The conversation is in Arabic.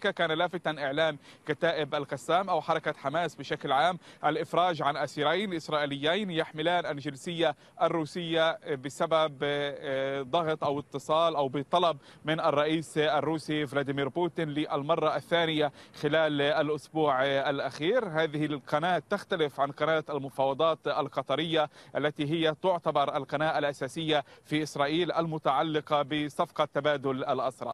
كان لافتا اعلان كتائب القسام او حركه حماس بشكل عام الافراج عن اسيرين اسرائيليين يحملان الجنسيه الروسيه بسبب آه، ضغط او اتصال او بطلب من الرئيس الروسي فلاديمير بوتين للمره الثانيه خلال الاسبوع الاخير، هذه القناه تختلف عن قناه المفاوضات القطريه التي هي تعتبر القناه الاساسيه في اسرائيل المتعلقه بصفقه تبادل الاسرى.